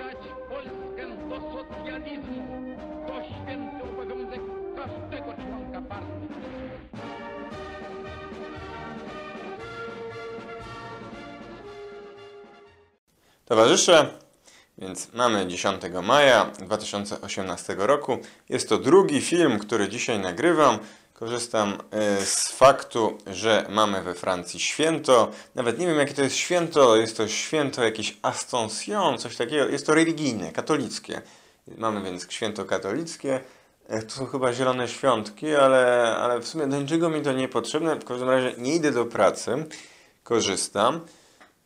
zbliżać Polskę do socjalizmu. To święty obowiązek każdego członka partii. Towarzysze, więc mamy 10 maja 2018 roku. Jest to drugi film, który dzisiaj nagrywam. Korzystam e, z faktu, że mamy we Francji święto. Nawet nie wiem, jakie to jest święto. Jest to święto jakieś Ascension, coś takiego. Jest to religijne, katolickie. Mamy więc święto katolickie. E, to są chyba zielone świątki, ale, ale w sumie do niczego mi to niepotrzebne, W każdym razie nie idę do pracy, korzystam.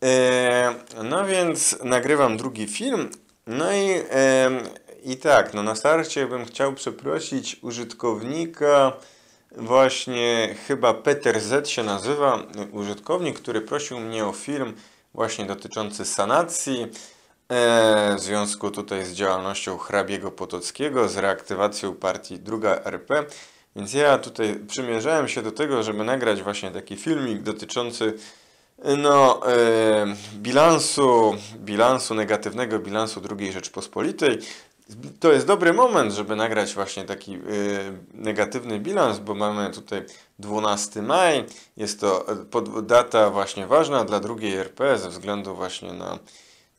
E, no więc nagrywam drugi film. No i, i tak, no na starcie bym chciał przeprosić użytkownika Właśnie chyba Peter Z się nazywa, użytkownik, który prosił mnie o film właśnie dotyczący sanacji e, w związku tutaj z działalnością hrabiego Potockiego, z reaktywacją partii Druga RP. Więc ja tutaj przymierzałem się do tego, żeby nagrać właśnie taki filmik dotyczący no, e, bilansu, bilansu negatywnego bilansu II Rzeczpospolitej, to jest dobry moment, żeby nagrać właśnie taki yy, negatywny bilans, bo mamy tutaj 12 maj. Jest to y, data właśnie ważna dla drugiej RP ze względu właśnie na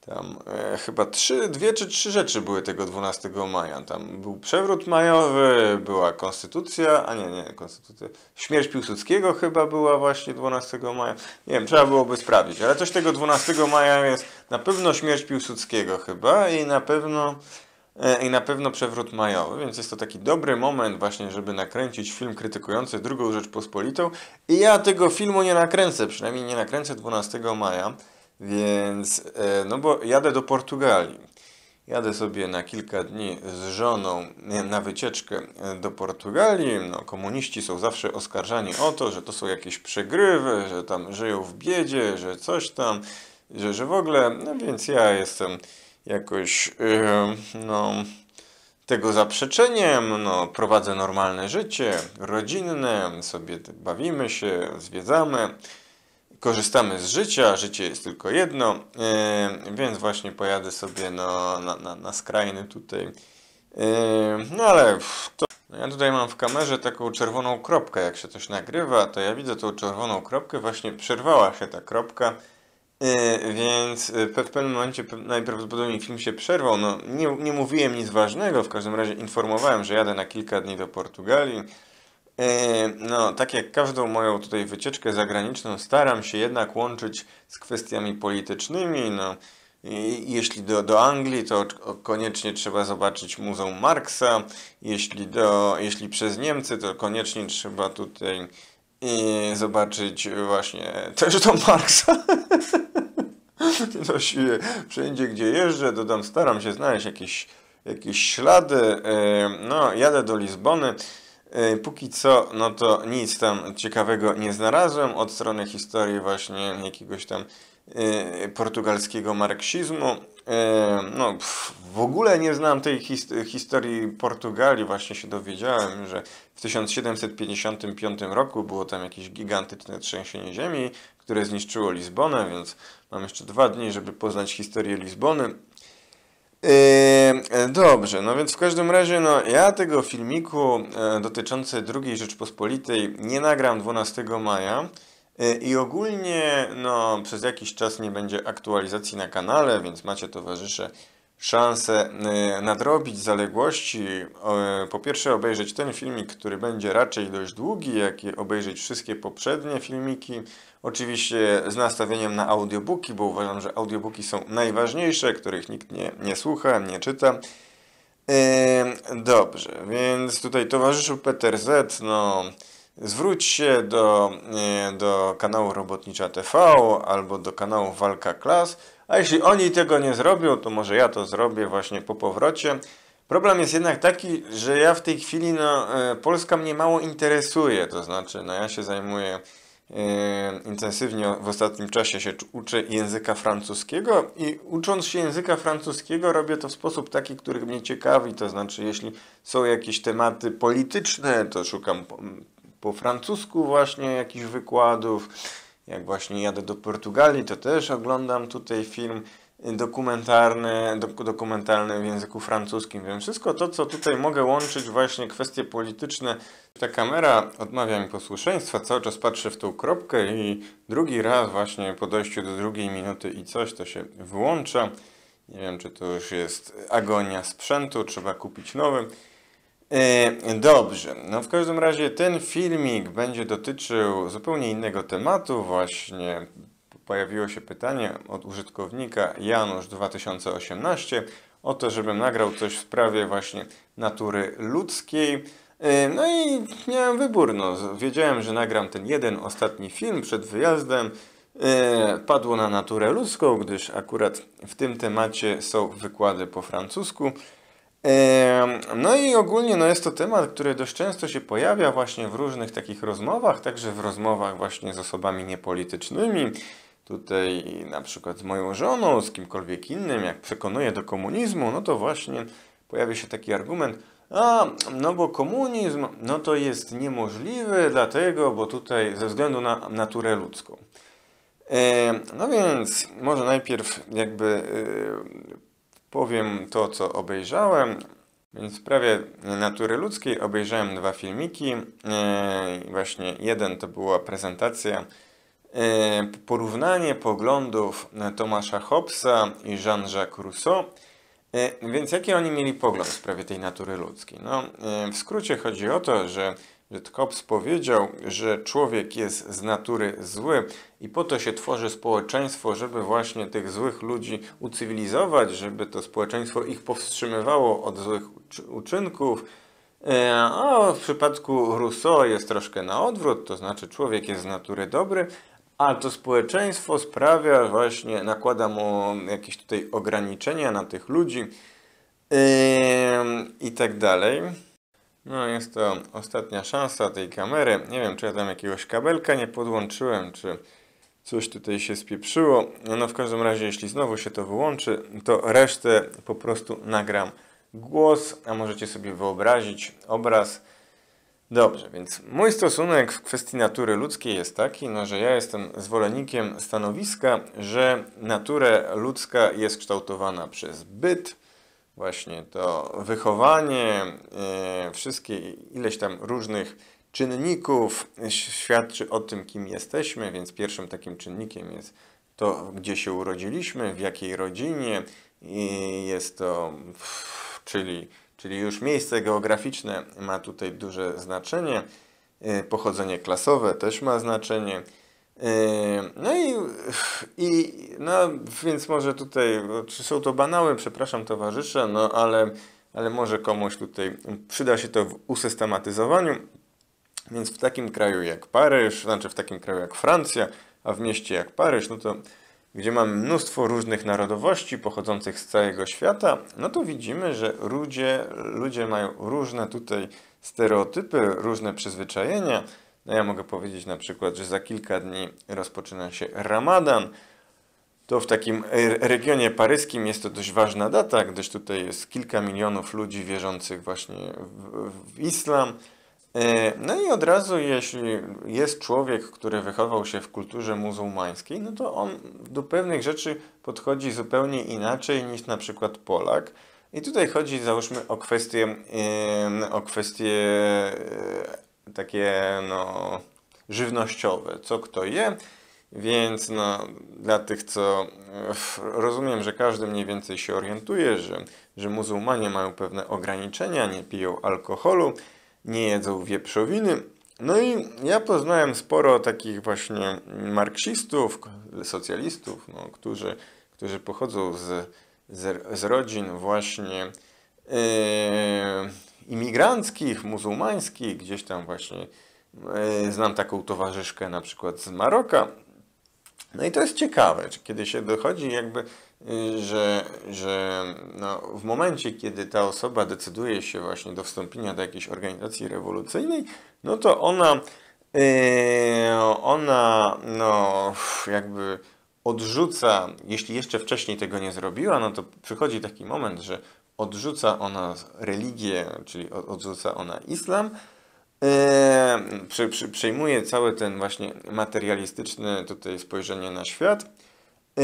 tam e, chyba trzy, dwie czy trzy rzeczy były tego 12 maja. Tam był przewrót majowy, była konstytucja, a nie, nie, konstytucja. Śmierć Piłsudskiego chyba była właśnie 12 maja. Nie wiem, trzeba byłoby sprawdzić, ale coś tego 12 maja jest na pewno śmierć Piłsudskiego chyba i na pewno E, i na pewno przewrót majowy, więc jest to taki dobry moment właśnie, żeby nakręcić film krytykujący drugą Rzeczpospolitą i ja tego filmu nie nakręcę, przynajmniej nie nakręcę 12 maja, więc e, no bo jadę do Portugalii. Jadę sobie na kilka dni z żoną na wycieczkę e, do Portugalii. No, komuniści są zawsze oskarżani o to, że to są jakieś przegrywy, że tam żyją w biedzie, że coś tam, że, że w ogóle. No więc ja jestem jakoś yy, no, tego zaprzeczeniem. No, prowadzę normalne życie rodzinne, sobie bawimy się, zwiedzamy, korzystamy z życia, życie jest tylko jedno, yy, więc właśnie pojadę sobie no, na, na, na skrajny tutaj. Yy, no ale to... No, ja tutaj mam w kamerze taką czerwoną kropkę, jak się coś nagrywa, to ja widzę tą czerwoną kropkę, właśnie przerwała się ta kropka, Y, więc w y, pewnym momencie najprawdopodobniej film się przerwał. No, nie, nie mówiłem nic ważnego, w każdym razie informowałem, że jadę na kilka dni do Portugalii. Y, no, tak jak każdą moją tutaj wycieczkę zagraniczną, staram się jednak łączyć z kwestiami politycznymi. No, jeśli do, do Anglii, to koniecznie trzeba zobaczyć Muzeum Marksa. Jeśli, do, jeśli przez Niemcy, to koniecznie trzeba tutaj i zobaczyć właśnie też do Marksa. Dość e, wszędzie, gdzie jeżdżę, to tam staram się znaleźć jakieś, jakieś ślady. E, no, jadę do Lizbony. E, póki co, no to nic tam ciekawego nie znalazłem od strony historii właśnie jakiegoś tam E, portugalskiego marksizmu. E, no, w ogóle nie znam tej historii Portugalii. Właśnie się dowiedziałem, że w 1755 roku było tam jakieś gigantyczne trzęsienie ziemi, które zniszczyło Lizbonę, więc mam jeszcze dwa dni, żeby poznać historię Lizbony. E, dobrze, no więc w każdym razie, no ja tego filmiku dotyczącego II Rzeczpospolitej nie nagram 12 maja, Y, I ogólnie no, przez jakiś czas nie będzie aktualizacji na kanale, więc macie towarzysze szansę y, nadrobić zaległości. Y, po pierwsze obejrzeć ten filmik, który będzie raczej dość długi, jak i obejrzeć wszystkie poprzednie filmiki. Oczywiście z nastawieniem na audiobooki, bo uważam, że audiobooki są najważniejsze, których nikt nie, nie słucha, nie czyta. Dobrze, więc tutaj towarzyszu Peter Z, no... Zwróć się do, e, do kanału Robotnicza TV albo do kanału Walka Klas, a jeśli oni tego nie zrobią, to może ja to zrobię właśnie po powrocie. Problem jest jednak taki, że ja w tej chwili, no, e, Polska mnie mało interesuje, to znaczy, no, ja się zajmuję e, intensywnie w ostatnim czasie się uczę języka francuskiego i ucząc się języka francuskiego robię to w sposób taki, który mnie ciekawi, to znaczy, jeśli są jakieś tematy polityczne, to szukam po francusku właśnie jakichś wykładów. Jak właśnie jadę do Portugalii, to też oglądam tutaj film dokumentarny, dok dokumentalny w języku francuskim. Więc wszystko to, co tutaj mogę łączyć, właśnie kwestie polityczne. Ta kamera odmawia mi posłuszeństwa, cały czas patrzę w tą kropkę i drugi raz właśnie po dojściu do drugiej minuty i coś, to się wyłącza. Nie wiem, czy to już jest agonia sprzętu, trzeba kupić nowy. E, dobrze, no w każdym razie ten filmik będzie dotyczył zupełnie innego tematu właśnie. Pojawiło się pytanie od użytkownika Janusz2018 o to, żebym nagrał coś w sprawie właśnie natury ludzkiej. E, no i miałem wybór, no. wiedziałem, że nagram ten jeden ostatni film przed wyjazdem. E, padło na naturę ludzką, gdyż akurat w tym temacie są wykłady po francusku. No i ogólnie no jest to temat, który dość często się pojawia właśnie w różnych takich rozmowach, także w rozmowach właśnie z osobami niepolitycznymi. Tutaj na przykład z moją żoną, z kimkolwiek innym, jak przekonuję do komunizmu, no to właśnie pojawia się taki argument, a no bo komunizm no to jest niemożliwy, dlatego, bo tutaj ze względu na naturę ludzką. No więc może najpierw jakby y, powiem to, co obejrzałem. Więc w sprawie natury ludzkiej obejrzałem dwa filmiki. E, właśnie jeden to była prezentacja, e, porównanie poglądów Tomasza Hobbesa i Jean-Jacques Rousseau. E, więc jaki oni mieli pogląd w sprawie tej natury ludzkiej? No, w skrócie chodzi o to, że Jobs powiedział, że człowiek jest z natury zły i po to się tworzy społeczeństwo, żeby właśnie tych złych ludzi ucywilizować, żeby to społeczeństwo ich powstrzymywało od złych uczynków. E, a w przypadku Rousseau jest troszkę na odwrót, to znaczy człowiek jest z natury dobry, a to społeczeństwo sprawia właśnie, nakłada mu jakieś tutaj ograniczenia na tych ludzi yy, i tak dalej. No jest to ostatnia szansa tej kamery. Nie wiem, czy ja tam jakiegoś kabelka nie podłączyłem, czy coś tutaj się spieprzyło. No w każdym razie, jeśli znowu się to wyłączy, to resztę po prostu nagram głos, a możecie sobie wyobrazić obraz. Dobrze, więc mój stosunek w kwestii natury ludzkiej jest taki, no, że ja jestem zwolennikiem stanowiska, że natura ludzka jest kształtowana przez byt, właśnie to wychowanie, e, wszystkie ileś tam różnych czynników świadczy o tym, kim jesteśmy, więc pierwszym takim czynnikiem jest to, gdzie się urodziliśmy, w jakiej rodzinie, i jest to, czyli, czyli już miejsce geograficzne ma tutaj duże znaczenie, e, pochodzenie klasowe też ma znaczenie. Yy, no i, i no, więc może tutaj, no, czy są to banały, przepraszam towarzysze, no ale, ale może komuś tutaj przyda się to w usystematyzowaniu. Więc w takim kraju jak Paryż, znaczy w takim kraju jak Francja, a w mieście jak Paryż, no to gdzie mamy mnóstwo różnych narodowości pochodzących z całego świata, no to widzimy, że ludzie, ludzie mają różne tutaj stereotypy, różne przyzwyczajenia. No ja mogę powiedzieć na przykład, że za kilka dni rozpoczyna się Ramadan. To w takim regionie paryskim jest to dość ważna data, gdyż tutaj jest kilka milionów ludzi wierzących właśnie w, w islam. E, no i od razu, jeśli jest człowiek, który wychował się w kulturze muzułmańskiej, no to on do pewnych rzeczy podchodzi zupełnie inaczej niż na przykład Polak. I tutaj chodzi, załóżmy, o kwestię, o kwestię e, takie no, żywnościowe, co kto je. Więc no, dla tych, co rozumiem, że każdy mniej więcej się orientuje, że, że muzułmanie mają pewne ograniczenia, nie piją alkoholu, nie jedzą wieprzowiny. No i ja poznałem sporo takich właśnie marksistów, socjalistów, no, którzy, którzy pochodzą z, z, z rodzin właśnie yy, imigranckich, muzułmańskich, gdzieś tam właśnie e, znam taką towarzyszkę na przykład z Maroka. No i to jest ciekawe, kiedy się dochodzi jakby, y, że, że no, w momencie, kiedy ta osoba decyduje się właśnie do wstąpienia do jakiejś organizacji rewolucyjnej, no to ona, y, ona no, jakby odrzuca, jeśli jeszcze wcześniej tego nie zrobiła, no to przychodzi taki moment, że odrzuca ona religię, czyli odrzuca ona islam, przejmuje przy, przy, cały ten właśnie materialistyczny tutaj spojrzenie na świat, e,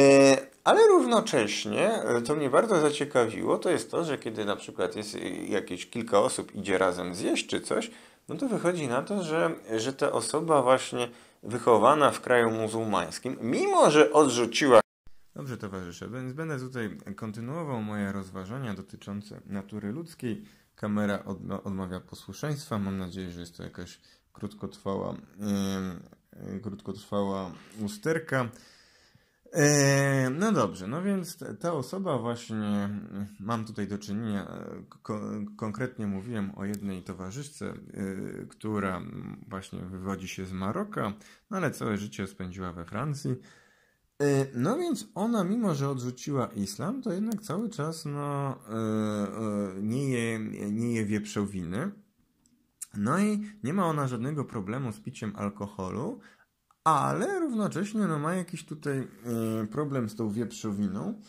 ale równocześnie, e, co mnie bardzo zaciekawiło, to jest to, że kiedy na przykład jest e, jakieś kilka osób idzie razem zjeść czy coś, no to wychodzi na to, że, że ta osoba właśnie wychowana w kraju muzułmańskim, mimo że odrzuciła Dobrze, towarzysze, więc będę tutaj kontynuował moje rozważania dotyczące natury ludzkiej. Kamera odmawia posłuszeństwa. Mam nadzieję, że jest to jakaś krótkotrwała, yy, krótkotrwała usterka. E, no dobrze, no więc ta osoba właśnie, mam tutaj do czynienia, e, ko konkretnie mówiłem o jednej towarzyszce, yy, która właśnie wywodzi się z Maroka, no ale całe życie spędziła we Francji. E, no więc ona, mimo że odrzuciła islam, to jednak cały czas no, e, e, nie, je, nie je wieprzowiny. No i nie ma ona żadnego problemu z piciem alkoholu, ale równocześnie no, ma jakiś tutaj problem z tą wieprzowiną.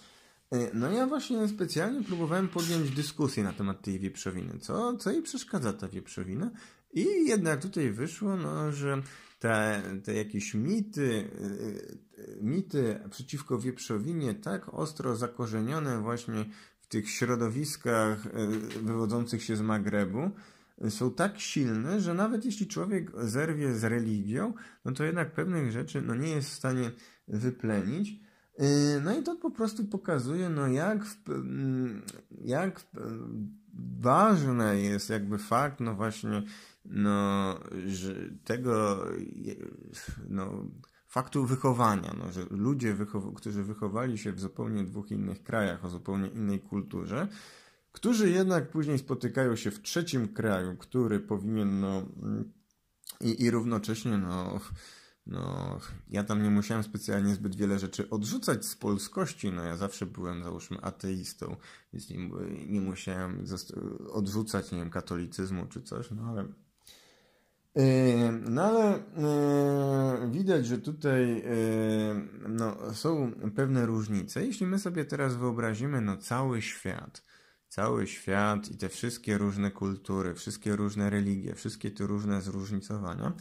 No ja właśnie specjalnie próbowałem podjąć dyskusję na temat tej wieprzowiny. Co, co jej przeszkadza ta wieprzowina? I jednak tutaj wyszło, no, że te, te jakieś mity, y, y, mity przeciwko wieprzowinie tak ostro zakorzenione właśnie w tych środowiskach y, wywodzących się z Magrebu, są tak silne, że nawet jeśli człowiek zerwie z religią, no to jednak pewnych rzeczy no, nie jest w stanie wyplenić. No i to po prostu pokazuje, no jak, mm, jak ważny jest jakby fakt, no właśnie no, tego no, faktu wychowania, no, że ludzie, wychow którzy wychowali się w zupełnie dwóch innych krajach, o zupełnie innej kulturze, którzy jednak później spotykają się w trzecim kraju, który powinien, no, i, i równocześnie, no, no, ja tam nie musiałem specjalnie zbyt wiele rzeczy odrzucać z polskości. No, ja zawsze byłem, załóżmy, ateistą, więc nie, nie musiałem odrzucać, nie wiem, katolicyzmu czy coś, no ale Yy, no ale yy, widać, że tutaj yy, no, są pewne różnice. Jeśli my sobie teraz wyobrazimy no, cały świat, cały świat i te wszystkie różne kultury, wszystkie różne religie, wszystkie te różne zróżnicowania,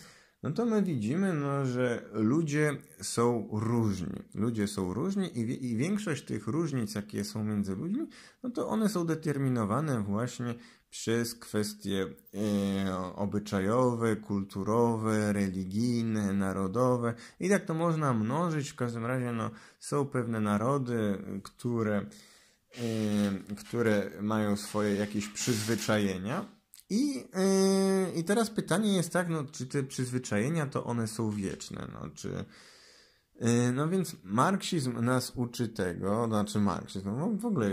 no to my widzimy, no, że ludzie są różni. Ludzie są różni i, i większość tych różnic, jakie są między ludźmi, no to one są determinowane właśnie przez kwestie e, obyczajowe, kulturowe, religijne, narodowe i tak to można mnożyć. W każdym razie no, są pewne narody, które, e, które mają swoje jakieś przyzwyczajenia i, yy, I teraz pytanie jest tak, no, czy te przyzwyczajenia to one są wieczne? No, czy, yy, no więc marksizm nas uczy tego, znaczy marksizm, no w ogóle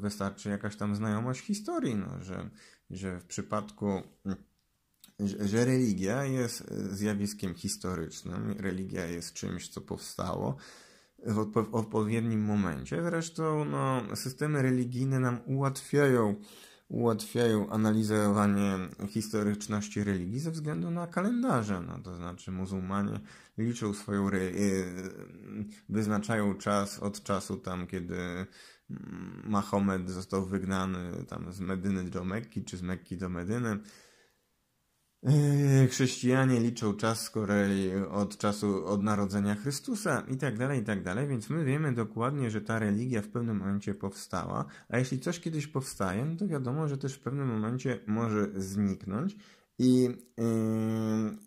wystarczy jakaś tam znajomość historii, no, że, że w przypadku, że, że religia jest zjawiskiem historycznym, religia jest czymś, co powstało, w odpo odpowiednim momencie. Zresztą no, systemy religijne nam ułatwiają ułatwiają analizowanie historyczności religii ze względu na kalendarze. No, to znaczy muzułmanie liczą swoją, y, wyznaczają czas od czasu tam, kiedy mm, Mahomet został wygnany tam z Medyny do Mekki, czy z Mekki do Medyny Yy, chrześcijanie liczą czas z Korei od czasu od narodzenia Chrystusa i tak dalej, i tak dalej, więc my wiemy dokładnie, że ta religia w pewnym momencie powstała, a jeśli coś kiedyś powstaje, no to wiadomo, że też w pewnym momencie może zniknąć i, yy,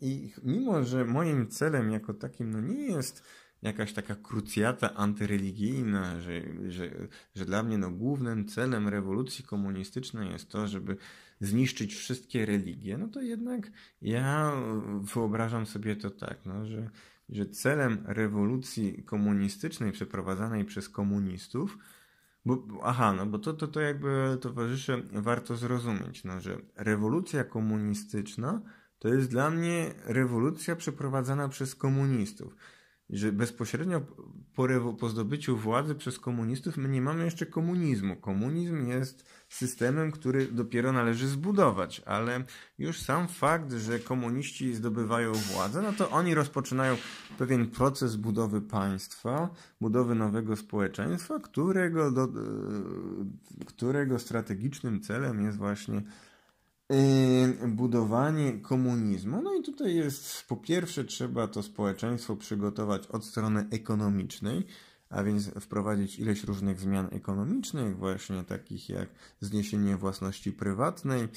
i mimo, że moim celem jako takim no nie jest jakaś taka krucjata antyreligijna, że, że, że dla mnie no głównym celem rewolucji komunistycznej jest to, żeby zniszczyć wszystkie religie, no to jednak ja wyobrażam sobie to tak, no, że, że celem rewolucji komunistycznej przeprowadzanej przez komunistów bo, aha, no bo to, to, to jakby towarzysze warto zrozumieć, no, że rewolucja komunistyczna to jest dla mnie rewolucja przeprowadzana przez komunistów. Że bezpośrednio po, po zdobyciu władzy przez komunistów my nie mamy jeszcze komunizmu. Komunizm jest systemem, który dopiero należy zbudować, ale już sam fakt, że komuniści zdobywają władzę, no to oni rozpoczynają pewien proces budowy państwa, budowy nowego społeczeństwa, którego, do, e, którego strategicznym celem jest właśnie e, budowanie komunizmu. No i tutaj jest, po pierwsze, trzeba to społeczeństwo przygotować od strony ekonomicznej, a więc wprowadzić ileś różnych zmian ekonomicznych, właśnie takich jak zniesienie własności prywatnej,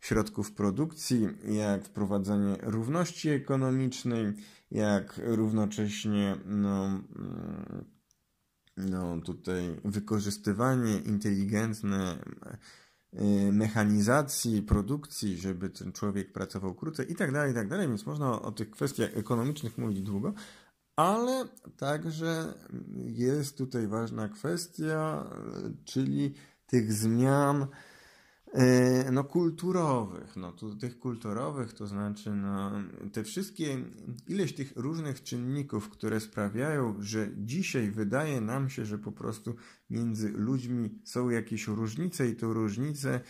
środków produkcji, jak wprowadzenie równości ekonomicznej, jak równocześnie no, mm, no, tutaj wykorzystywanie inteligentne y, mechanizacji, produkcji, żeby ten człowiek pracował krócej i tak dalej, i tak dalej, więc można o tych kwestiach ekonomicznych mówić długo, ale także jest tutaj ważna kwestia, czyli tych zmian e, no, kulturowych, no, tu, tych kulturowych, to znaczy no, te wszystkie, ileś tych różnych czynników, które sprawiają, że dzisiaj wydaje nam się, że po prostu między ludźmi są jakieś różnice i to różnice,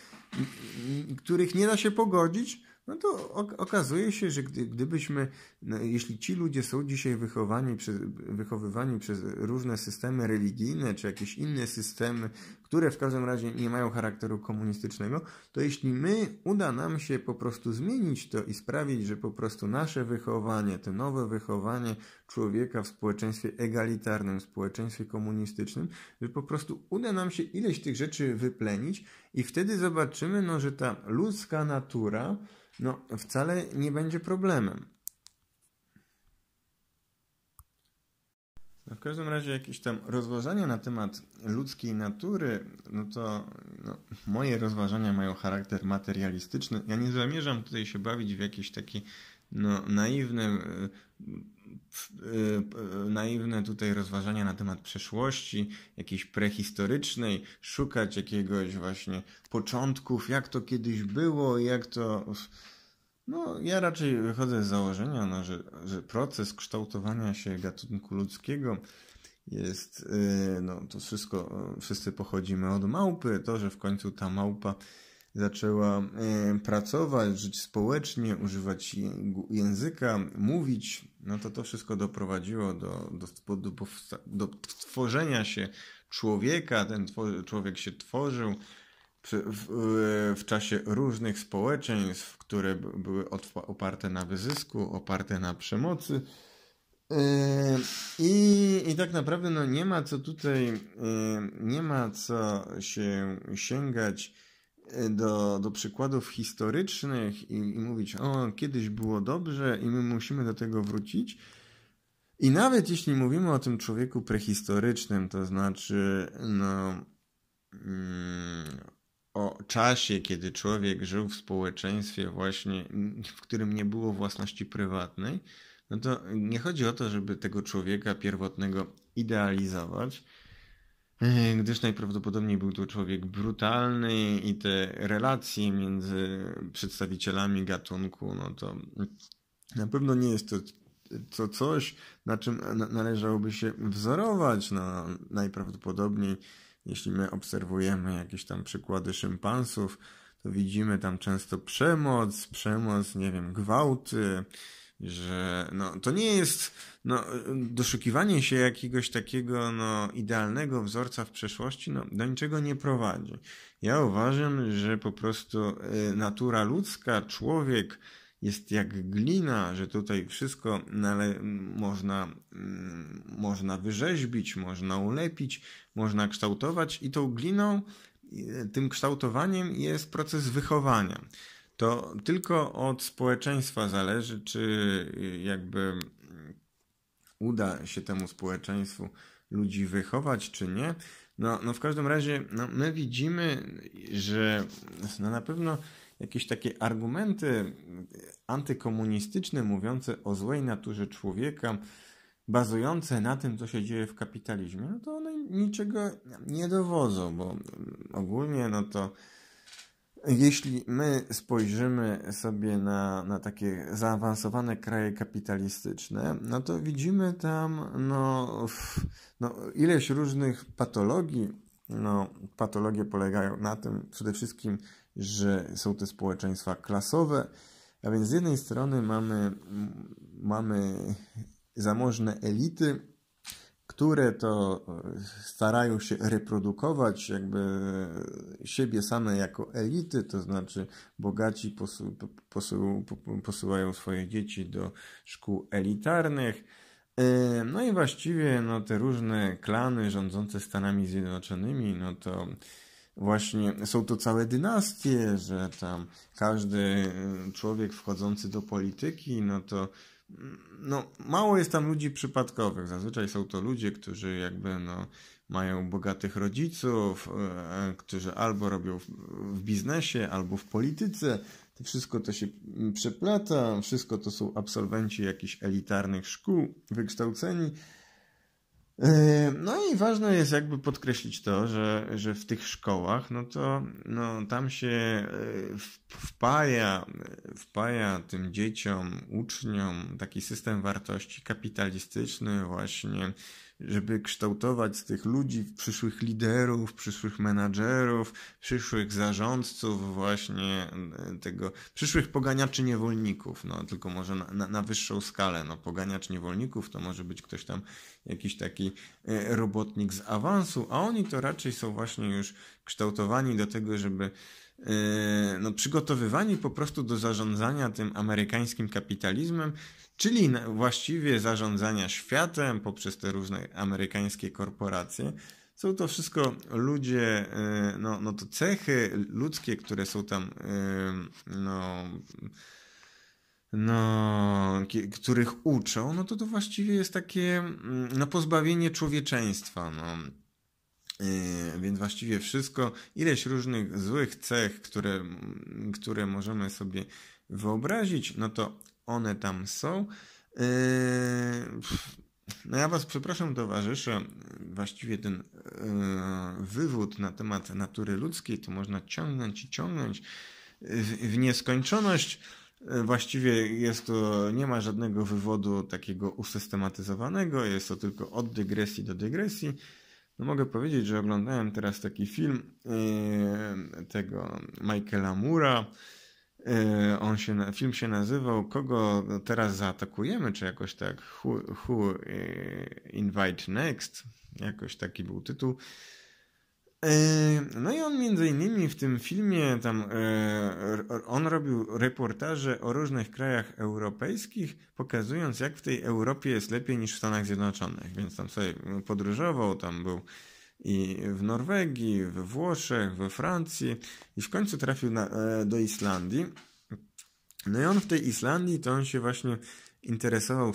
których nie da się pogodzić, no to okazuje się, że gdybyśmy, no, jeśli ci ludzie są dzisiaj wychowani przez, wychowywani przez różne systemy religijne czy jakieś inne systemy, które w każdym razie nie mają charakteru komunistycznego, to jeśli my uda nam się po prostu zmienić to i sprawić, że po prostu nasze wychowanie, to nowe wychowanie człowieka w społeczeństwie egalitarnym, w społeczeństwie komunistycznym, że po prostu uda nam się ileś tych rzeczy wyplenić i wtedy zobaczymy, no, że ta ludzka natura, no wcale nie będzie problemem. No w każdym razie jakieś tam rozważania na temat ludzkiej natury, no to no, moje rozważania mają charakter materialistyczny. Ja nie zamierzam tutaj się bawić w jakiś taki no, naiwny y, Y, naiwne tutaj rozważania na temat przeszłości, jakiejś prehistorycznej, szukać jakiegoś właśnie początków, jak to kiedyś było, jak to. No, ja raczej wychodzę z założenia, no, że, że proces kształtowania się gatunku ludzkiego jest, y, no to wszystko, y, wszyscy pochodzimy od małpy. To, że w końcu ta małpa zaczęła pracować, żyć społecznie, używać języka, mówić, no to to wszystko doprowadziło do, do, do, do tworzenia się człowieka. Ten twor, człowiek się tworzył przy, w, w, czasie różnych społeczeństw, które były oparte na wyzysku, oparte na przemocy. Yy, I, I tak naprawdę no, nie ma co tutaj, yy, nie ma co się sięgać do, do przykładów historycznych i, i mówić, o, kiedyś było dobrze i my musimy do tego wrócić. I nawet jeśli mówimy o tym człowieku prehistorycznym, to znaczy, no, mm, o czasie, kiedy człowiek żył w społeczeństwie właśnie, w którym nie było własności prywatnej, no to nie chodzi o to, żeby tego człowieka pierwotnego idealizować, gdyż najprawdopodobniej był to człowiek brutalny i te relacje między przedstawicielami gatunku, no to na pewno nie jest to, to coś, na czym należałoby się wzorować, no najprawdopodobniej jeśli my obserwujemy jakieś tam przykłady szympansów, to widzimy tam często przemoc, przemoc, nie wiem, gwałty, że no, to nie jest no, doszukiwanie się jakiegoś takiego no, idealnego wzorca w przeszłości no, do niczego nie prowadzi. Ja uważam, że po prostu y, natura ludzka, człowiek jest jak glina, że tutaj wszystko nale- można, mm, można wyrzeźbić, można ulepić, można kształtować i tą gliną, y, tym kształtowaniem jest proces wychowania to tylko od społeczeństwa zależy, czy y, jakby mm, uda się temu społeczeństwu ludzi wychować, czy nie. No, no w każdym razie no, my widzimy, że no na pewno jakieś takie argumenty mm, antykomunistyczne mówiące o złej naturze człowieka, bazujące na tym, co się dzieje w kapitalizmie, no to one niczego nie dowodzą, bo mm, ogólnie no to jeśli my spojrzymy sobie na, na takie zaawansowane kraje kapitalistyczne, no to widzimy tam no, no, ileś różnych patologii. No, patologie polegają na tym przede wszystkim, że są te społeczeństwa klasowe, a więc z jednej strony mamy, mamy zamożne elity, które to e, starają się reprodukować jakby siebie same jako elity, to znaczy bogaci posu, posu, posyłają swoje dzieci do szkół elitarnych. E, no i właściwie no, te różne klany rządzące Stanami Zjednoczonymi, no to właśnie są to całe dynastie, że tam każdy e, człowiek wchodzący do polityki, no to no, mało jest tam ludzi przypadkowych. Zazwyczaj są to ludzie, którzy jakby no, mają bogatych rodziców, e, którzy albo robią w, w, biznesie, albo w polityce. To wszystko to się mm, przeplata, wszystko to są absolwenci jakichś elitarnych szkół, wykształceni. Yy, no i ważne jest jakby podkreślić to, że, że w tych szkołach, no to no, tam się yy, wpaja, wpaja tym dzieciom, uczniom taki system wartości kapitalistyczny właśnie, żeby kształtować z tych ludzi przyszłych liderów, przyszłych menadżerów, przyszłych zarządców właśnie e, tego, przyszłych poganiaczy niewolników, no tylko może na, na, na wyższą skalę, no poganiacz niewolników to może być ktoś tam, jakiś taki e, robotnik z awansu, a oni to raczej są właśnie już kształtowani do tego, żeby E, no, przygotowywani po prostu do zarządzania tym amerykańskim kapitalizmem, czyli właściwie zarządzania światem poprzez te różne amerykańskie korporacje. Są to wszystko ludzie, e, no, no to cechy ludzkie, które są tam, e, no, no, których uczą, no to to właściwie jest takie mm, no, pozbawienie człowieczeństwa. No. E, więc właściwie wszystko, ileś różnych złych cech, które, mm, które możemy sobie wyobrazić, no to one tam są. E, no ja Was przepraszam, towarzysze, właściwie ten e, wywód na temat natury ludzkiej to można ciągnąć i ciągnąć w, nieskończoność. Właściwie jest to, nie ma żadnego wywodu takiego usystematyzowanego, jest to tylko od dygresji do dygresji. No mogę powiedzieć, że oglądałem teraz taki film yy, tego Michaela Mura. Yy, on się, film się nazywał Kogo teraz zaatakujemy, czy jakoś tak Who, who yy, Invite Next, jakoś taki był tytuł. E, no i on między innymi w tym filmie tam e, on robił reportaże o różnych krajach europejskich, pokazując jak w tej Europie jest lepiej niż w Stanach Zjednoczonych. Więc tam sobie podróżował, tam był i w Norwegii, we Włoszech, we Francji i w końcu trafił na, e, do Islandii. No i on w tej Islandii to on się właśnie interesował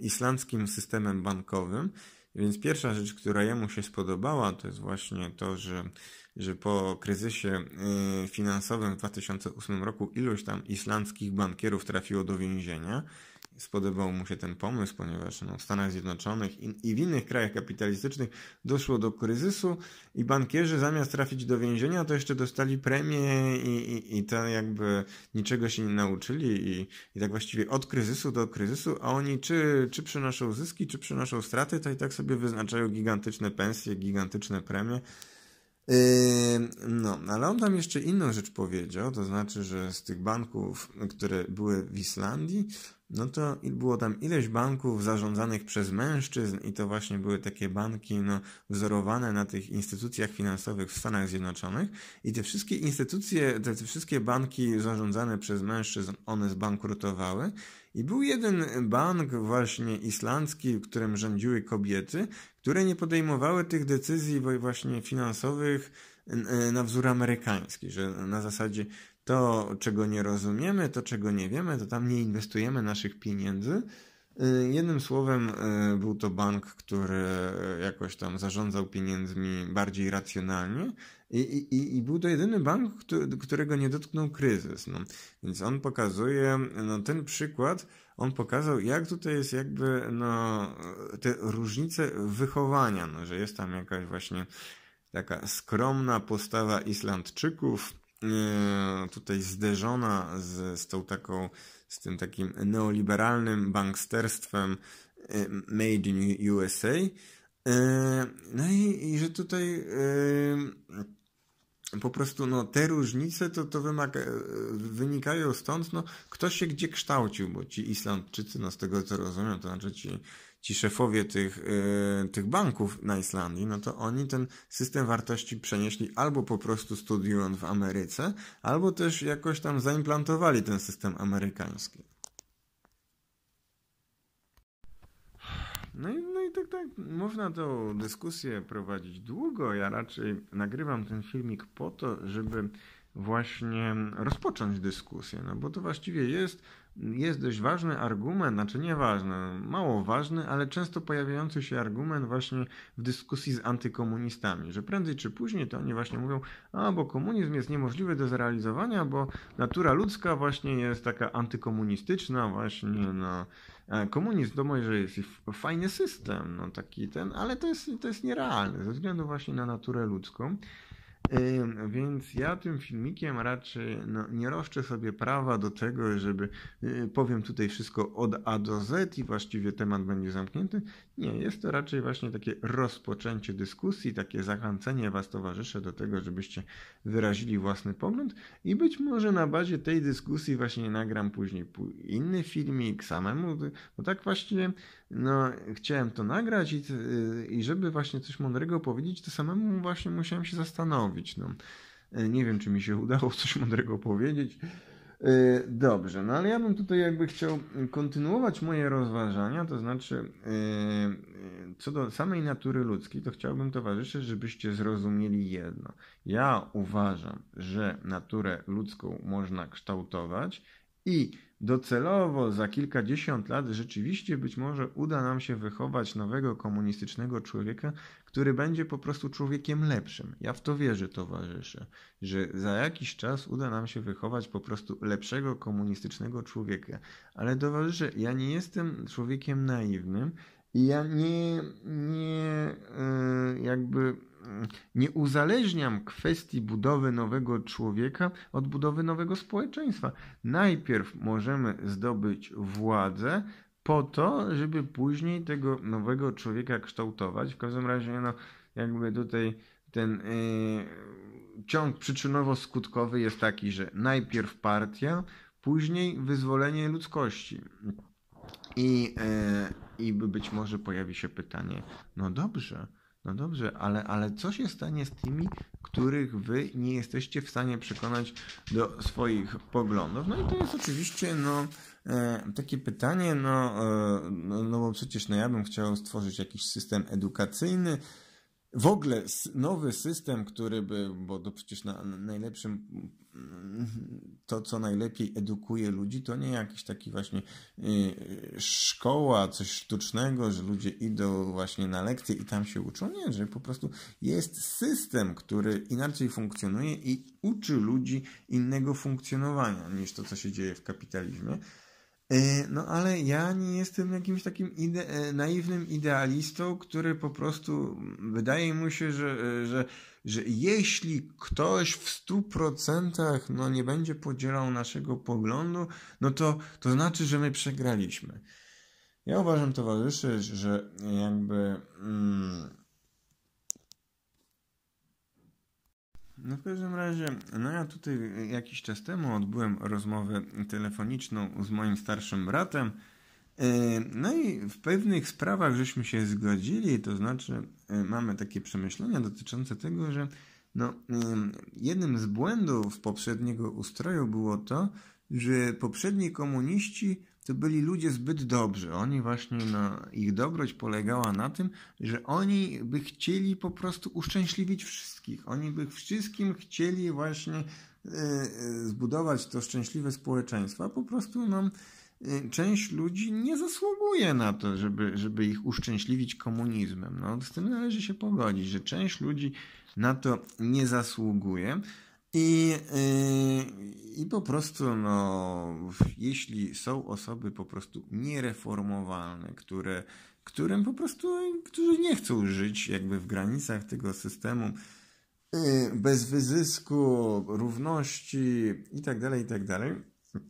islandzkim systemem bankowym więc pierwsza rzecz, która jemu się spodobała, to jest właśnie to, że, że po kryzysie y, finansowym w 2008 roku ilość tam islandzkich bankierów trafiło do więzienia spodobał mu się ten pomysł, ponieważ no, w Stanach Zjednoczonych i, i, w innych krajach kapitalistycznych doszło do kryzysu i bankierzy zamiast trafić do więzienia, to jeszcze dostali premię i, i, i to jakby niczego się nie nauczyli i, i tak właściwie od kryzysu do kryzysu, a oni czy, czy przynoszą zyski, czy przynoszą straty, to i tak sobie wyznaczają gigantyczne pensje, gigantyczne premie. No, ale on tam jeszcze inną rzecz powiedział, to znaczy, że z tych banków, które były w Islandii, no to było tam ileś banków zarządzanych przez mężczyzn i to właśnie były takie banki no, wzorowane na tych instytucjach finansowych w Stanach Zjednoczonych i te wszystkie instytucje, te, te wszystkie banki zarządzane przez mężczyzn, one zbankrutowały i był jeden bank właśnie islandzki, w którym rządziły kobiety, które nie podejmowały tych decyzji właśnie finansowych na wzór amerykański, że na zasadzie to, czego nie rozumiemy, to, czego nie wiemy, to tam nie inwestujemy naszych pieniędzy. Y, jednym słowem, y, był to bank, który jakoś tam zarządzał pieniędzmi bardziej racjonalnie i, i, i był to jedyny bank, którego nie dotknął kryzys. No, więc on pokazuje, no ten przykład, on pokazał, jak tutaj jest jakby no, te różnice wychowania, no, że jest tam jakaś właśnie taka skromna postawa Islandczyków, E, tutaj zderzona z, z tą taką, z tym takim neoliberalnym banksterstwem e, made in USA. E, no i, i że tutaj po prostu no, te różnice to, to wymaga, wynikają stąd, no, kto się gdzie kształcił, bo ci Islandczycy, no, z tego co rozumiem, to znaczy ci ci szefowie tych, yy, tych banków na Islandii, no to oni ten system wartości przenieśli albo po prostu studiując w Ameryce, albo też jakoś tam zaimplantowali ten system amerykański. No i, no i tak, tak, można tą dyskusję prowadzić długo. Ja raczej nagrywam ten filmik po to, żeby właśnie rozpocząć dyskusję, no bo to właściwie jest, jest dość ważny argument, znaczy nieważny, mało ważny, ale często pojawiający się argument właśnie w dyskusji z antykomunistami, że prędzej czy później to oni właśnie mówią, a bo komunizm jest niemożliwy do zrealizowania, bo natura ludzka właśnie jest taka antykomunistyczna, właśnie no, e, komunizm to może jest fajny system, no taki ten, ale to jest, to jest nierealne ze względu właśnie na naturę ludzką. Więc ja tym filmikiem raczej no, nie roszczę sobie prawa do tego, żeby y, powiem tutaj wszystko od A do Z i właściwie temat będzie zamknięty. Nie, jest to raczej właśnie takie rozpoczęcie dyskusji, takie zachęcenie Was towarzysze do tego, żebyście wyrazili własny pogląd i być może na bazie tej dyskusji właśnie nagram później inny filmik samemu, bo tak właśnie no, chciałem to nagrać i, y, i żeby właśnie coś mądrego powiedzieć, to samemu właśnie musiałem się zastanowić. No. Y, nie wiem, czy mi się udało coś mądrego powiedzieć. Y, dobrze, no ale ja bym tutaj jakby chciał kontynuować moje rozważania, to znaczy y, y, co do samej natury ludzkiej, to chciałbym towarzysze, żebyście zrozumieli jedno. Ja uważam, że naturę ludzką można kształtować i Docelowo za kilkadziesiąt lat rzeczywiście być może uda nam się wychować nowego komunistycznego człowieka, który będzie po prostu człowiekiem lepszym. Ja w to wierzę, towarzysze, że za jakiś czas uda nam się wychować po prostu lepszego komunistycznego człowieka. Ale towarzysze, ja nie jestem człowiekiem naiwnym i ja nie, nie, e, jakby nie uzależniam kwestii budowy nowego człowieka od budowy nowego społeczeństwa. Najpierw możemy zdobyć władzę, po to, żeby później tego nowego człowieka kształtować. W każdym razie, no, jakby tutaj ten yy, ciąg przyczynowo-skutkowy jest taki, że najpierw partia, później wyzwolenie ludzkości. I, yy, I być może pojawi się pytanie, no dobrze, no dobrze, ale, ale co się stanie z tymi, których wy nie jesteście w stanie przekonać do swoich poglądów? No i to jest oczywiście no, e, takie pytanie, no, e, no, no bo przecież no, ja bym chciał stworzyć jakiś system edukacyjny, w ogóle nowy system, który by, bo to przecież na, na najlepszym to, co najlepiej edukuje ludzi, to nie jakiś taki właśnie y, y, szkoła, coś sztucznego, że ludzie idą właśnie na lekcje i tam się uczą. Nie, że po prostu jest system, który inaczej funkcjonuje i uczy ludzi innego funkcjonowania niż to, co się dzieje w kapitalizmie. E, no ale ja nie jestem jakimś takim ide e, naiwnym idealistą, który po prostu mm, wydaje mu się, że, e, że, że jeśli ktoś w stu procentach no, nie będzie podzielał naszego poglądu, no to, to znaczy, że my przegraliśmy. Ja uważam, towarzyszy, że jakby... Mm, No w każdym razie, no ja tutaj jakiś czas temu odbyłem rozmowę telefoniczną z moim starszym bratem. E, no i w pewnych sprawach żeśmy się zgodzili, to znaczy e, mamy takie przemyślenia dotyczące tego, że no, e, jednym z błędów poprzedniego ustroju było to, że poprzedni komuniści to byli ludzie zbyt dobrzy. Oni właśnie, ich dobroć polegała na tym, że oni by chcieli po prostu uszczęśliwić wszystkich. Oni by wszystkim chcieli właśnie e, e, zbudować to szczęśliwe społeczeństwo, a po prostu nam e, część ludzi nie zasługuje na to, żeby, żeby ich uszczęśliwić komunizmem. No, z tym należy się pogodzić, że część ludzi na to nie zasługuje. I, yy, I po prostu, no, jeśli są osoby po prostu niereformowalne, które, którym po prostu, którzy nie chcą żyć jakby w granicach tego systemu, yy, bez wyzysku, równości itd., tak itd., tak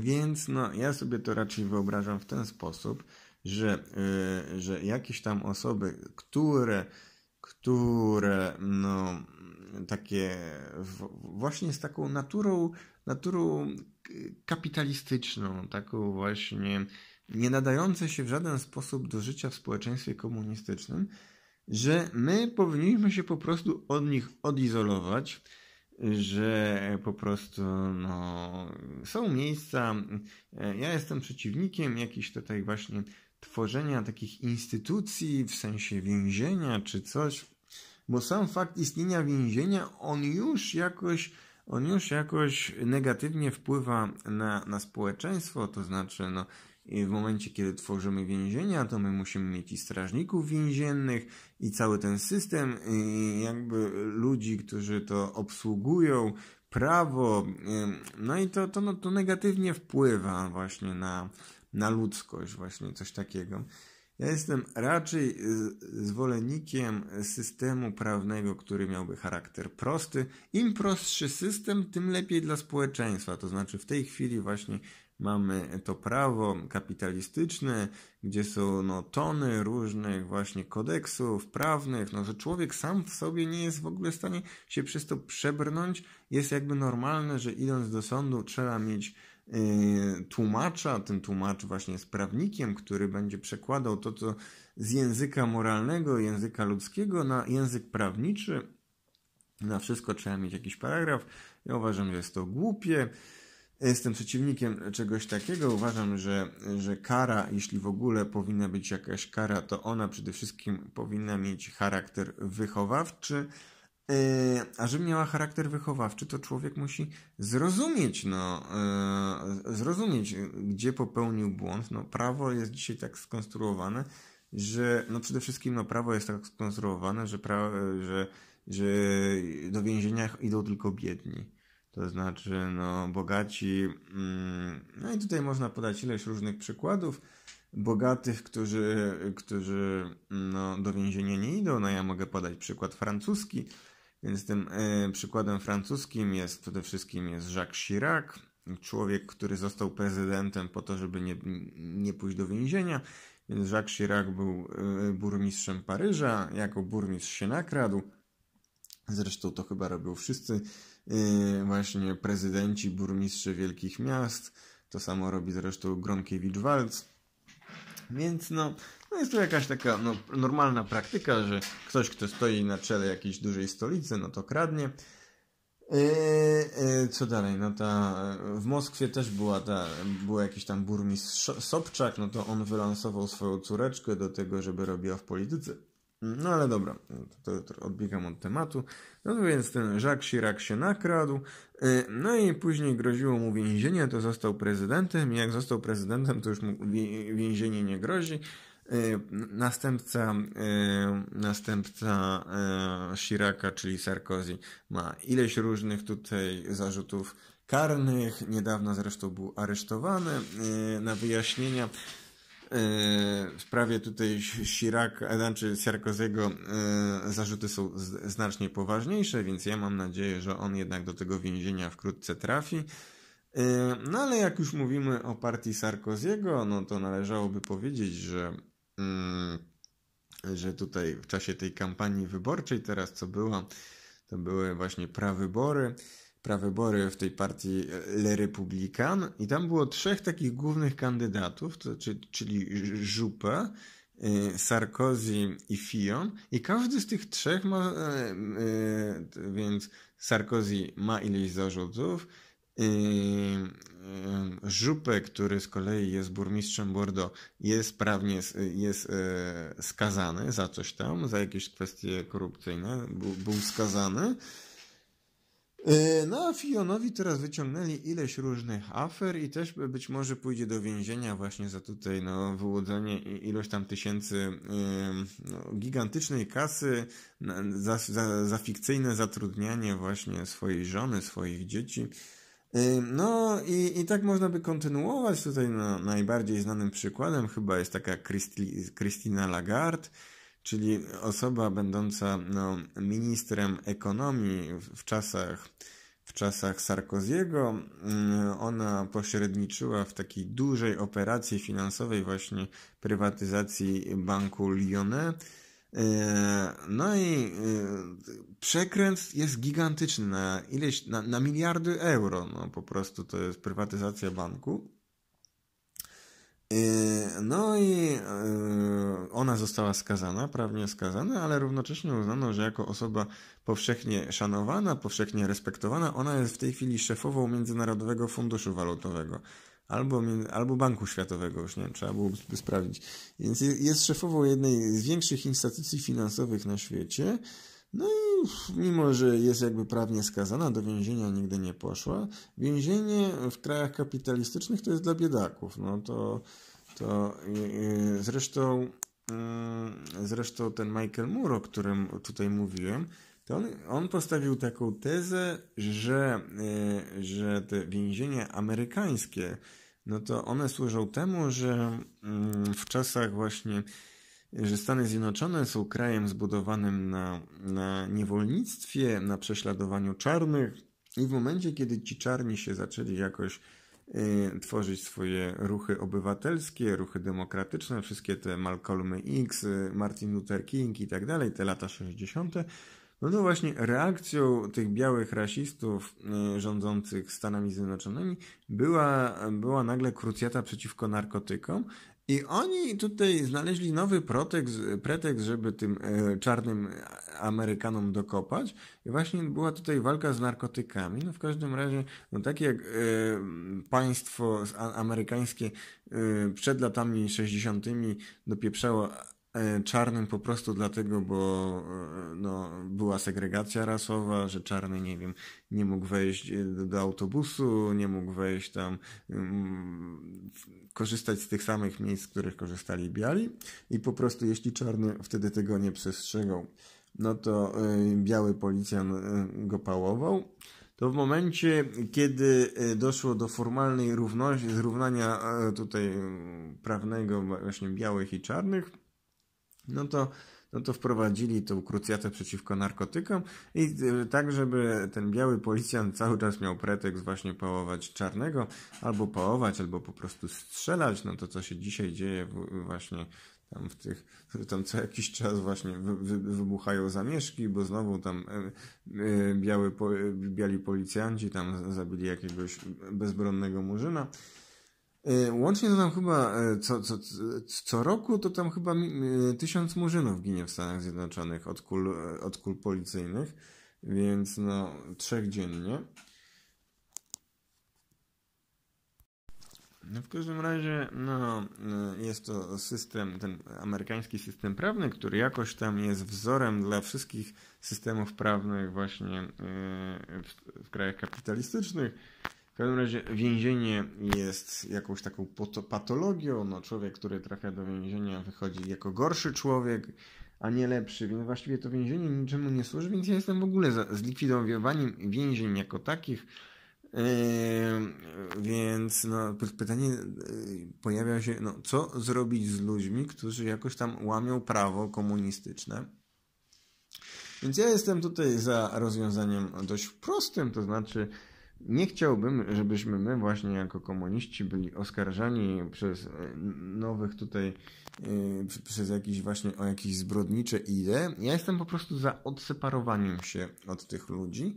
więc no, ja sobie to raczej wyobrażam w ten sposób, że, yy, że jakieś tam osoby, które, które no, takie właśnie z taką naturą, naturą kapitalistyczną, taką właśnie nie nadające się w żaden sposób do życia w społeczeństwie komunistycznym, że my powinniśmy się po prostu od nich odizolować, że po prostu no, są miejsca. Ja jestem przeciwnikiem jakichś tutaj właśnie tworzenia takich instytucji w sensie więzienia czy coś bo sam fakt istnienia więzienia, on już jakoś, on już jakoś negatywnie wpływa na, na społeczeństwo, to znaczy no, w momencie, kiedy tworzymy więzienia, to my musimy mieć i strażników więziennych i cały ten system jakby ludzi, którzy to obsługują, prawo, no i to, to, no, to negatywnie wpływa właśnie na, na ludzkość, właśnie coś takiego. Ja jestem raczej y, zwolennikiem systemu prawnego, który miałby charakter prosty. Im prostszy system, tym lepiej dla społeczeństwa. To znaczy, w tej chwili właśnie mamy to prawo kapitalistyczne, gdzie są no, tony różnych właśnie kodeksów prawnych, no, że człowiek sam w sobie nie jest w ogóle w stanie się przez to przebrnąć. Jest jakby normalne, że idąc do sądu trzeba mieć Y, tłumacza, ten tłumacz właśnie jest prawnikiem, który będzie przekładał to, co z języka moralnego, języka ludzkiego na język prawniczy. Na wszystko trzeba mieć jakiś paragraf. Ja uważam, że jest to głupie. Jestem przeciwnikiem czegoś takiego. Uważam, że, że kara, jeśli w ogóle powinna być jakaś kara, to ona przede wszystkim powinna mieć charakter wychowawczy E, a żeby miała charakter wychowawczy, to człowiek musi zrozumieć, no, e, zrozumieć, gdzie popełnił błąd. No, prawo jest dzisiaj tak skonstruowane, że no przede wszystkim no, prawo jest tak skonstruowane, że, pra, e, że, że do więzienia idą tylko biedni. To znaczy, no, bogaci, mm, no i tutaj można podać ileś różnych przykładów, bogatych, którzy, którzy no, do więzienia nie idą. No ja mogę podać przykład francuski, więc tym y, przykładem francuskim jest przede wszystkim jest Jacques Chirac, człowiek, który został prezydentem po to, żeby nie, nie pójść do więzienia. Więc Jacques Chirac był y, burmistrzem Paryża, jako burmistrz się nakradł. Zresztą to chyba robią wszyscy y, właśnie prezydenci, burmistrze wielkich miast. To samo robi zresztą Gronkiewicz-Walc. Więc no, no jest to jakaś taka no, normalna praktyka, że ktoś, kto stoi na czele jakiejś dużej stolicy, no to kradnie. E, e, co dalej? No ta, w Moskwie też była ta, był jakiś tam burmistrz Sobczak, no to on wylansował swoją córeczkę do tego, żeby robiła w polityce. No ale dobra, no to, to odbiegam od tematu. No więc ten Jacques Chirac się nakradł, e, no i później groziło mu więzienie, to został prezydentem i jak został prezydentem, to już mu więzienie nie grozi. Y, następca, y, następca Chiraca, y, czyli Sarkozy, ma ileś różnych tutaj zarzutów karnych. Niedawno zresztą był aresztowany na wyjaśnienia w sprawie tutaj Chiraca, znaczy Sarkozy'ego zarzuty są znacznie poważniejsze, więc ja mam nadzieję, że on jednak do tego więzienia wkrótce trafi. No ale jak już mówimy o partii Sarkoziego, no to należałoby powiedzieć, że Mm, że tutaj w czasie tej kampanii wyborczej teraz co była, to były właśnie prawybory, prawybory w tej partii e, Le Republican i tam było trzech takich głównych kandydatów, to, czyli Juppé, e, Sarkozy i Fillon i każdy z tych trzech ma, e, więc Sarkozy ma ileś zarzutów, Y, y, żupę, który z kolei jest burmistrzem Bordeaux, jest prawnie jest e, skazany za coś tam, za jakieś kwestie korupcyjne, był skazany. E, no a Fionowi teraz wyciągnęli ileś różnych afer i też być może pójdzie do więzienia właśnie za tutaj no, wyłudzenie ilość tam tysięcy e, no, gigantycznej kasy za, za, za fikcyjne zatrudnianie właśnie swojej żony, swoich dzieci. No i, i tak można by kontynuować. Tutaj no, najbardziej znanym przykładem chyba jest taka Christina Lagarde, czyli osoba będąca no, ministrem ekonomii w czasach, w czasach Sarkoziego. Ona pośredniczyła w takiej dużej operacji finansowej właśnie prywatyzacji banku Lyonnais E, no i e, przekręt jest gigantyczny na ileś, na, na, miliardy euro. No po prostu to jest prywatyzacja banku. E, no i ona została skazana, prawnie skazana, ale równocześnie uznano, że jako osoba powszechnie szanowana, powszechnie respektowana, ona jest w tej chwili szefową Międzynarodowego Funduszu Walutowego albo, albo Banku Światowego, już nie wiem, trzeba byłoby sprawdzić. Więc jest szefową jednej z większych instytucji finansowych na świecie. No i mimo, że jest jakby prawnie skazana, do więzienia nigdy nie poszła. Więzienie w krajach kapitalistycznych to jest dla biedaków. No to, to yy, zresztą, yy, zresztą ten Michael Moore, o którym tutaj mówiłem, to on, on postawił taką tezę, że, yy, że te więzienia amerykańskie no to one służą temu, że mm, w czasach właśnie, że Stany Zjednoczone są krajem zbudowanym na, na niewolnictwie, na prześladowaniu czarnych i w momencie, kiedy ci czarni się zaczęli jakoś y, tworzyć swoje ruchy obywatelskie, ruchy demokratyczne, wszystkie te Malcolmy X, y, Martin Luther King i tak dalej, te lata 60., no to właśnie reakcją tych białych rasistów y, rządzących Stanami Zjednoczonymi była, była nagle krucjata przeciwko narkotykom i oni tutaj znaleźli nowy pretekst, pretekst żeby tym y, czarnym Amerykanom dokopać. I właśnie była tutaj walka z narkotykami. No w każdym razie, no tak jak y, państwo amerykańskie przed latami 60. dopieprzało E, czarnym po prostu dlatego, bo e, no, była segregacja rasowa, że czarny, nie wiem, nie mógł wejść e, do, autobusu, nie mógł wejść tam, mm, korzystać z tych samych miejsc, z których korzystali biali i po prostu jeśli czarny wtedy tego nie przestrzegał, no to biały policjant go pałował to w momencie, kiedy doszło do formalnej równości, zrównania tutaj mm, prawnego właśnie białych i czarnych, no to, no to wprowadzili tą krucjatę przeciwko narkotykom i e, tak, żeby ten biały policjant cały czas miał pretekst właśnie pałować czarnego, albo pałować, albo po prostu strzelać, no to co się dzisiaj dzieje właśnie tam w tych, tam co jakiś czas właśnie wy, wy, wybuchają zamieszki, bo znowu tam e, e, biały, biali policjanci tam zabili jakiegoś bezbronnego murzyna. E, łącznie to tam chyba e, co, co, co roku to tam chyba e, tysiąc murzynów ginie w Stanach Zjednoczonych od kul, od kul policyjnych, więc no trzech dziennie. No w każdym razie no, jest to system, ten amerykański system prawny, który jakoś tam jest wzorem dla wszystkich systemów prawnych właśnie w, w krajach kapitalistycznych. W każdym razie więzienie jest jakąś taką patologią. No, człowiek, który trafia do więzienia, wychodzi jako gorszy człowiek, a nie lepszy, więc właściwie to więzienie niczemu nie służy, więc ja jestem w ogóle za zlikwidowaniem więzień jako takich. Yy, więc no, pytanie yy, pojawia się, no, co zrobić z ludźmi, którzy jakoś tam łamią prawo komunistyczne. Więc ja jestem tutaj za rozwiązaniem dość prostym, to znaczy nie chciałbym, żebyśmy my właśnie jako komuniści byli oskarżani przez e, nowych tutaj, e, przez jakieś właśnie o jakieś zbrodnicze idee. Ja jestem po prostu za odseparowaniem się od tych ludzi.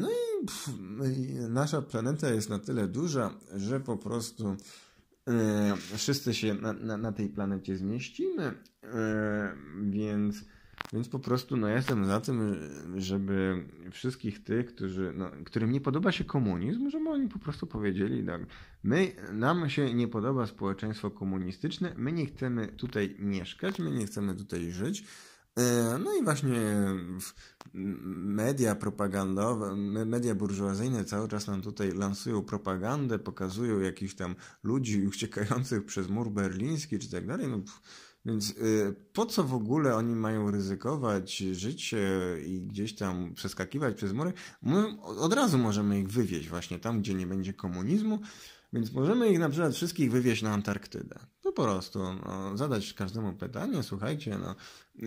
No i pff, nasza planeta jest na tyle duża, że po prostu e, wszyscy się na, na, na tej planecie zmieścimy, więc więc po prostu no, jestem za tym, żeby wszystkich tych, którzy, no, którym nie podoba się komunizm, żeby oni po prostu powiedzieli tak, my, nam się nie podoba społeczeństwo komunistyczne, my nie chcemy tutaj mieszkać, my nie chcemy tutaj żyć, e, no i właśnie media propagandowe, media burżuazyjne cały czas nam tutaj lansują propagandę, pokazują jakichś tam ludzi uciekających przez mur berliński czy tak dalej. No, pff więc y, po co w ogóle oni mają ryzykować życie i gdzieś tam przeskakiwać przez mury? My od razu możemy ich wywieźć właśnie tam, gdzie nie będzie komunizmu, więc możemy ich na przykład wszystkich wywieźć na Antarktydę. No po prostu no, zadać każdemu pytanie, słuchajcie, no,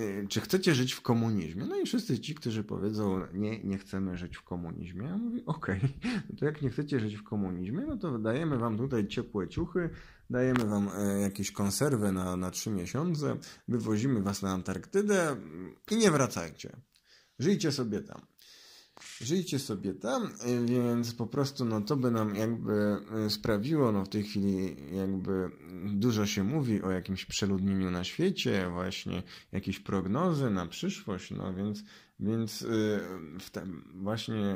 y, czy chcecie żyć w komunizmie? No i wszyscy ci, którzy powiedzą, nie, nie chcemy żyć w komunizmie, ja mówię, okej, okay, no to jak nie chcecie żyć w komunizmie, no to dajemy wam tutaj ciepłe ciuchy, dajemy wam e, jakieś konserwy na, na trzy miesiące, wywozimy was na Antarktydę i nie wracajcie. Żyjcie sobie tam żyjcie sobie tam, y, więc po prostu no to by nam jakby y, sprawiło, no w tej chwili jakby dużo się mówi o jakimś przeludnieniu na świecie, właśnie jakieś prognozy na przyszłość, no więc więc y, właśnie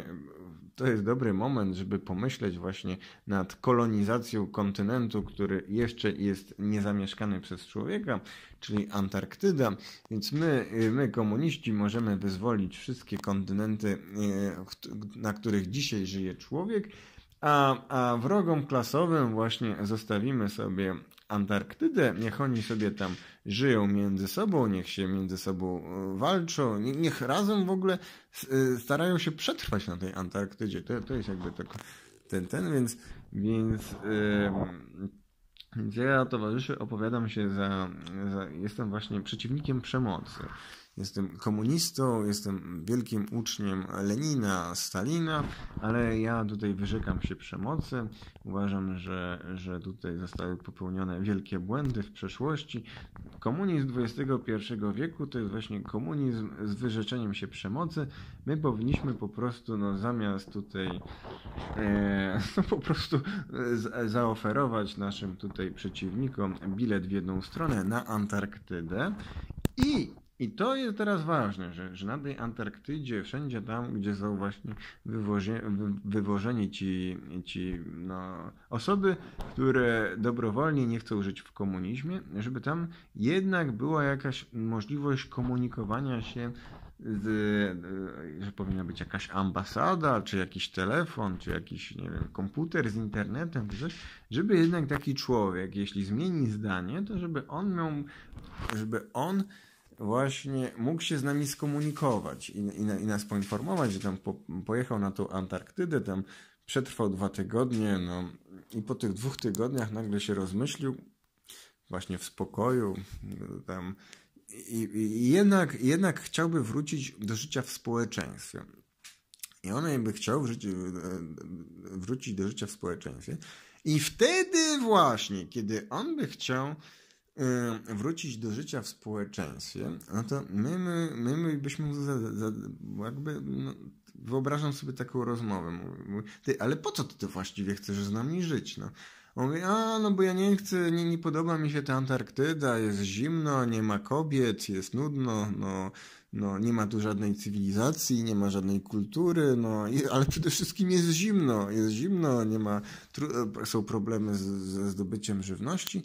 to jest dobry moment, żeby pomyśleć właśnie nad kolonizacją kontynentu, który jeszcze jest niezamieszkany przez człowieka, czyli Antarktyda. Więc my, y, my komuniści, możemy wyzwolić wszystkie kontynenty, y, na których dzisiaj żyje człowiek, a, a wrogom klasowym właśnie zostawimy sobie Antarktydę, niech oni sobie tam żyją między sobą, niech się między sobą e, walczą, niech razem w ogóle e, starają się przetrwać na tej Antarktydzie. To, to jest jakby tylko ten, ten, więc, więc, yy, więc ja towarzyszy opowiadam się za, za, jestem właśnie przeciwnikiem przemocy jestem komunistą, jestem wielkim uczniem Lenina, Stalina, ale ja tutaj wyrzekam się przemocy. Uważam, że, że tutaj zostały popełnione wielkie błędy w przeszłości. Komunizm XXI wieku to jest właśnie komunizm z wyrzeczeniem się przemocy. My powinniśmy po prostu, no zamiast tutaj, e, no po prostu e, z, zaoferować naszym tutaj przeciwnikom bilet w jedną stronę na Antarktydę i i to jest teraz ważne, że, że na tej Antarktydzie, wszędzie tam, gdzie są właśnie wywozie, wywożeni ci, ci no, osoby, które dobrowolnie nie chcą żyć w komunizmie, żeby tam jednak była jakaś możliwość komunikowania się że powinna być jakaś ambasada, czy jakiś telefon, czy jakiś nie wiem, komputer z internetem, coś, żeby jednak taki człowiek, jeśli zmieni zdanie, to żeby on miał, żeby on właśnie mógł się z nami skomunikować i, i, i nas poinformować, że tam po, pojechał na tą Antarktydę, tam przetrwał dwa tygodnie, no i po tych dwóch tygodniach nagle się rozmyślił, właśnie w spokoju, tam i, i jednak, jednak chciałby wrócić do życia w społeczeństwie. I on jakby chciał e, wrócić do życia w społeczeństwie. I wtedy właśnie, kiedy on by chciał Y, wrócić do życia w społeczeństwie, no to my, my, my, my byśmy za, za, jakby, no, wyobrażam sobie taką rozmowę. Mówi, ty, ale po co ty to właściwie chcesz z nami żyć? No. On mówi, a no bo ja nie chcę, nie, nie podoba mi się ta Antarktyda, jest zimno, nie ma kobiet, jest nudno, no, no nie ma tu żadnej cywilizacji, nie ma żadnej kultury, no i, ale przede wszystkim jest zimno, jest zimno, nie ma, są problemy z, ze zdobyciem żywności.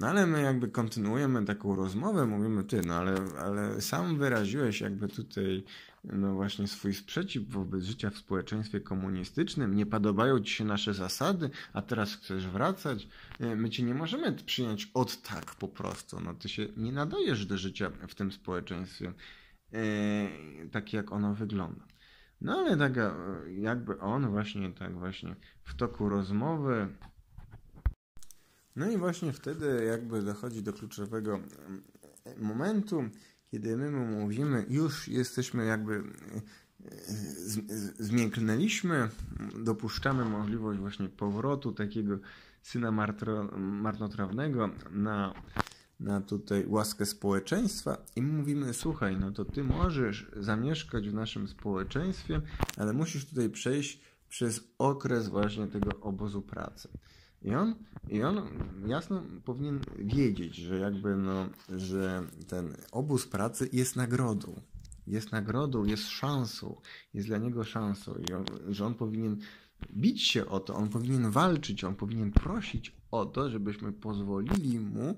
No ale my jakby kontynuujemy taką rozmowę, mówimy ty, no ale, ale sam wyraziłeś jakby tutaj no właśnie swój sprzeciw wobec życia w społeczeństwie komunistycznym, nie podobają ci się nasze zasady, a teraz chcesz wracać, e, my cię nie możemy przyjąć od tak po prostu, no ty się nie nadajesz do życia w tym społeczeństwie, yy, tak jak ono wygląda. No ale tak jakby on właśnie tak właśnie w toku rozmowy no i właśnie wtedy jakby dochodzi do kluczowego momentu, kiedy my mu mówimy, już jesteśmy jakby e, zmięknęliśmy, dopuszczamy możliwość właśnie powrotu takiego syna martro, marnotrawnego na, na tutaj łaskę społeczeństwa i mówimy, słuchaj, no to ty możesz zamieszkać w naszym społeczeństwie, ale musisz tutaj przejść przez okres właśnie tego obozu pracy. I on, i on jasno powinien wiedzieć, że jakby no, że ten obóz pracy jest nagrodą. Jest nagrodą, jest szansą, jest dla niego szansą, i on, że on powinien bić się o to, on powinien walczyć, on powinien prosić o to, żebyśmy pozwolili mu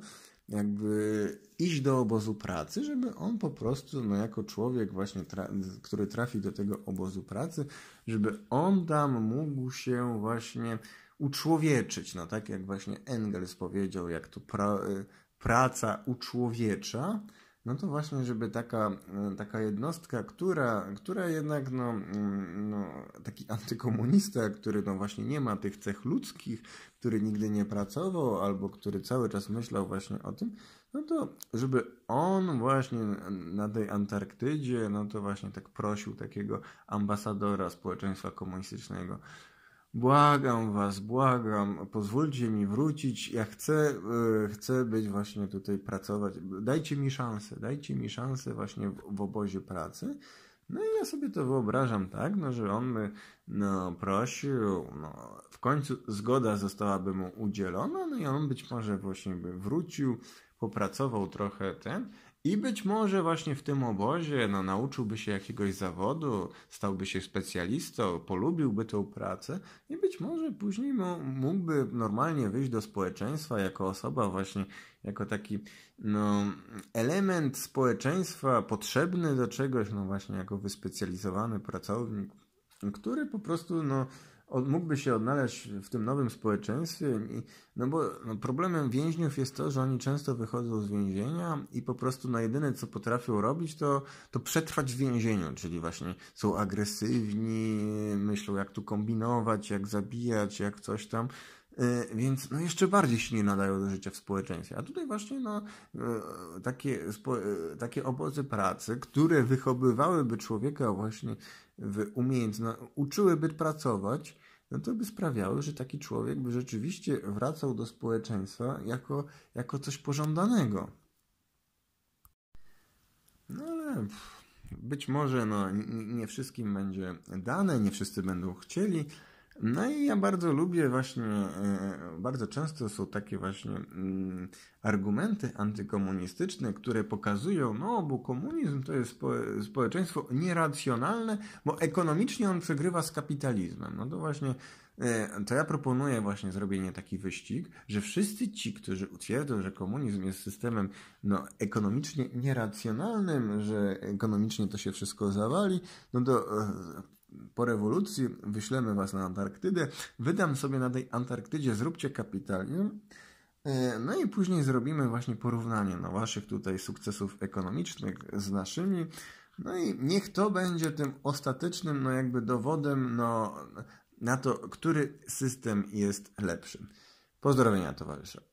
jakby iść do obozu pracy, żeby on po prostu, no jako człowiek właśnie, tra który trafi do tego obozu pracy, żeby on tam mógł się właśnie uczłowieczyć. No tak jak właśnie Engels powiedział, jak to pra, y, praca uczłowiecza, no to właśnie, żeby taka, y, taka jednostka, która, która jednak, no, mm, no, taki antykomunista, który no właśnie nie ma tych cech ludzkich, który nigdy nie pracował albo który cały czas myślał właśnie o tym, no to żeby on właśnie na tej Antarktydzie, no to właśnie tak prosił takiego ambasadora społeczeństwa komunistycznego, Błagam was, błagam, pozwólcie mi wrócić. Ja chcę, e, chcę być właśnie tutaj pracować. Dajcie mi szansę, dajcie mi szansę właśnie w, w obozie pracy. No i ja sobie to wyobrażam tak, no, że on by no, prosił, no, w końcu zgoda zostałaby mu udzielona, no i on być może właśnie by wrócił, popracował trochę ten, i być może właśnie w tym obozie no, nauczyłby się jakiegoś zawodu, stałby się specjalistą, polubiłby tę pracę i być może później mógłby normalnie wyjść do społeczeństwa jako osoba właśnie, jako taki no, element społeczeństwa potrzebny do czegoś, no właśnie jako wyspecjalizowany pracownik, który po prostu no, on mógłby się odnaleźć w tym nowym społeczeństwie, no bo no problemem więźniów jest to, że oni często wychodzą z więzienia i po prostu na jedyne, co potrafią robić, to, to przetrwać w więzieniu, czyli właśnie są agresywni, myślą jak tu kombinować, jak zabijać, jak coś tam e, więc no jeszcze bardziej się nie nadają do życia w społeczeństwie. A tutaj właśnie no, e, takie, e, takie obozy pracy, które wychowywałyby człowieka właśnie umiejętno, uczyły pracować, no to by sprawiały, że taki człowiek by rzeczywiście wracał do społeczeństwa jako, jako coś pożądanego. No ale być może no, nie wszystkim będzie dane, nie wszyscy będą chcieli, no i ja bardzo lubię właśnie, e, bardzo często są takie właśnie mm, argumenty antykomunistyczne, które pokazują, no bo komunizm to jest społeczeństwo nieracjonalne, bo ekonomicznie on przegrywa z kapitalizmem. No to właśnie e, to ja proponuję właśnie zrobienie taki wyścig, że wszyscy ci, którzy utwierdzą, że komunizm jest systemem no, ekonomicznie nieracjonalnym, że ekonomicznie to się wszystko zawali, no to e, po rewolucji wyślemy was na Antarktydę, wydam sobie na tej Antarktydzie, zróbcie kapitalium. E, no i później zrobimy właśnie porównanie no, waszych tutaj sukcesów ekonomicznych z naszymi. No i niech to będzie tym ostatecznym, no jakby dowodem no, na to, który system jest lepszy. Pozdrowienia towarzysze.